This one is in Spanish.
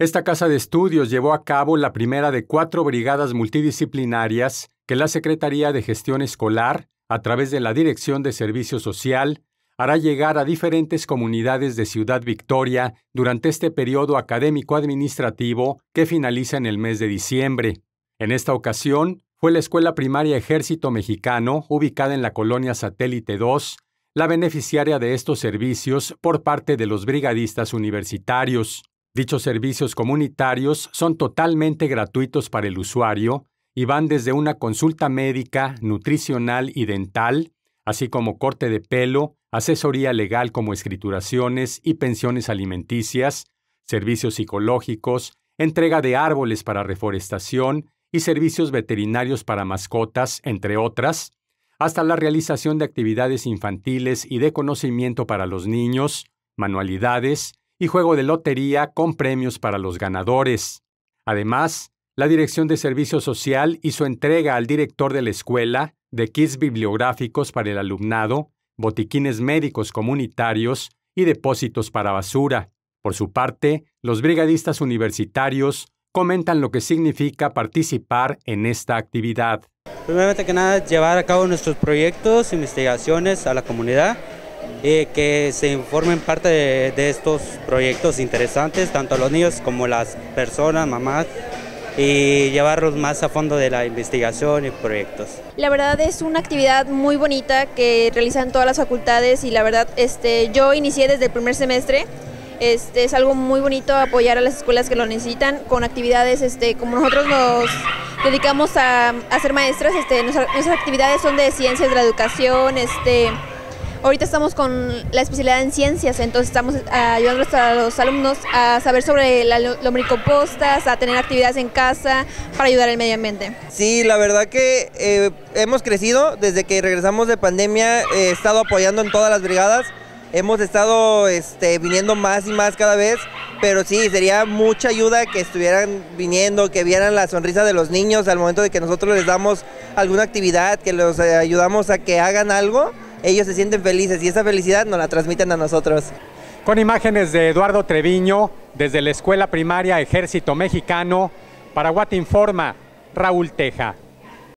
Esta casa de estudios llevó a cabo la primera de cuatro brigadas multidisciplinarias que la Secretaría de Gestión Escolar, a través de la Dirección de Servicio Social, hará llegar a diferentes comunidades de Ciudad Victoria durante este periodo académico-administrativo que finaliza en el mes de diciembre. En esta ocasión, fue la Escuela Primaria Ejército Mexicano, ubicada en la colonia Satélite 2, la beneficiaria de estos servicios por parte de los brigadistas universitarios. Dichos servicios comunitarios son totalmente gratuitos para el usuario y van desde una consulta médica, nutricional y dental, así como corte de pelo, asesoría legal como escrituraciones y pensiones alimenticias, servicios psicológicos, entrega de árboles para reforestación y servicios veterinarios para mascotas, entre otras, hasta la realización de actividades infantiles y de conocimiento para los niños, manualidades, y juego de lotería con premios para los ganadores. Además, la Dirección de Servicio Social hizo entrega al director de la escuela de kits bibliográficos para el alumnado, botiquines médicos comunitarios y depósitos para basura. Por su parte, los brigadistas universitarios comentan lo que significa participar en esta actividad. Primero que nada, llevar a cabo nuestros proyectos, investigaciones a la comunidad eh, que se informen parte de, estos proyectos interesantes, tanto los niños como las personas, mamás, y llevarlos más a fondo de la investigación y proyectos. La verdad es una actividad muy bonita que realizan todas las facultades y la verdad este, yo inicié desde el primer semestre. Este, es algo muy bonito apoyar a las escuelas que lo necesitan con actividades este, como nosotros nos dedicamos a, hacer ser maestras, este, nuestras actividades son de ciencias de la educación, este, Ahorita estamos con la especialidad en ciencias, entonces estamos eh, ayudando a los alumnos a saber sobre la lombricompostas, a tener actividades en casa para ayudar al medio ambiente. Sí, la verdad que eh, hemos crecido desde que regresamos de pandemia, eh, he estado apoyando en todas las brigadas, hemos estado este, viniendo más y más cada vez, pero sí, sería mucha ayuda que estuvieran viniendo, que vieran la sonrisa de los niños al momento de que nosotros les damos alguna actividad, que los ayudamos a que hagan algo ellos se sienten felices y esa felicidad nos la transmiten a nosotros. Con imágenes de Eduardo Treviño, desde la Escuela Primaria Ejército Mexicano, Paraguat Informa, Raúl Teja.